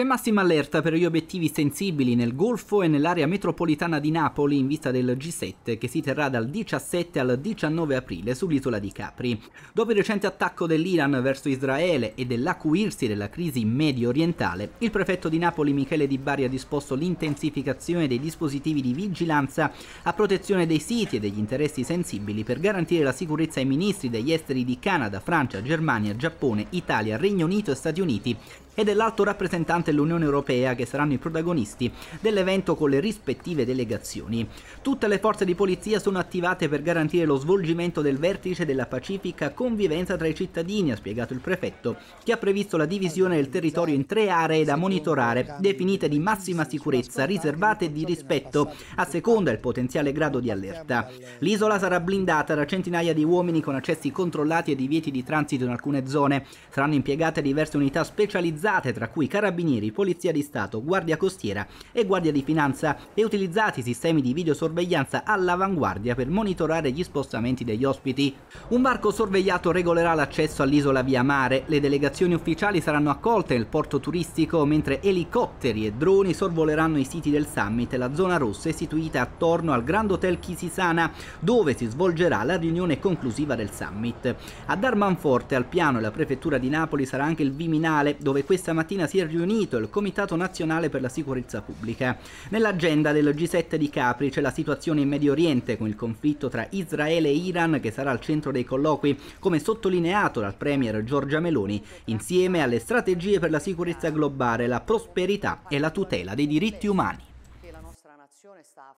C'è massima allerta per gli obiettivi sensibili nel Golfo e nell'area metropolitana di Napoli in vista del G7 che si terrà dal 17 al 19 aprile sull'isola di Capri. Dopo il recente attacco dell'Iran verso Israele e dell'acuirsi della crisi medio orientale, il prefetto di Napoli Michele Di Bari ha disposto l'intensificazione dei dispositivi di vigilanza a protezione dei siti e degli interessi sensibili per garantire la sicurezza ai ministri degli esteri di Canada, Francia, Germania, Giappone, Italia, Regno Unito e Stati Uniti e dell'alto rappresentante dell'Unione Europea che saranno i protagonisti dell'evento con le rispettive delegazioni. Tutte le forze di polizia sono attivate per garantire lo svolgimento del vertice della pacifica convivenza tra i cittadini, ha spiegato il prefetto, che ha previsto la divisione del territorio in tre aree da monitorare, definite di massima sicurezza, riservate e di rispetto, a seconda del potenziale grado di allerta. L'isola sarà blindata da centinaia di uomini con accessi controllati e divieti di transito in alcune zone. Saranno impiegate diverse unità specializzate specializzate, tra cui carabinieri, polizia di Stato, guardia costiera e guardia di finanza, e utilizzati sistemi di videosorveglianza all'avanguardia per monitorare gli spostamenti degli ospiti. Un barco sorvegliato regolerà l'accesso all'isola via mare, le delegazioni ufficiali saranno accolte nel porto turistico, mentre elicotteri e droni sorvoleranno i siti del summit e la zona rossa istituita attorno al Grand Hotel Kisisana, dove si svolgerà la riunione conclusiva del summit. A dar manforte al piano e la prefettura di Napoli sarà anche il Viminale, dove questi stamattina si è riunito il Comitato Nazionale per la Sicurezza Pubblica. Nell'agenda del G7 di Capri c'è la situazione in Medio Oriente con il conflitto tra Israele e Iran che sarà al centro dei colloqui, come sottolineato dal Premier Giorgia Meloni, insieme alle strategie per la sicurezza globale, la prosperità e la tutela dei diritti umani.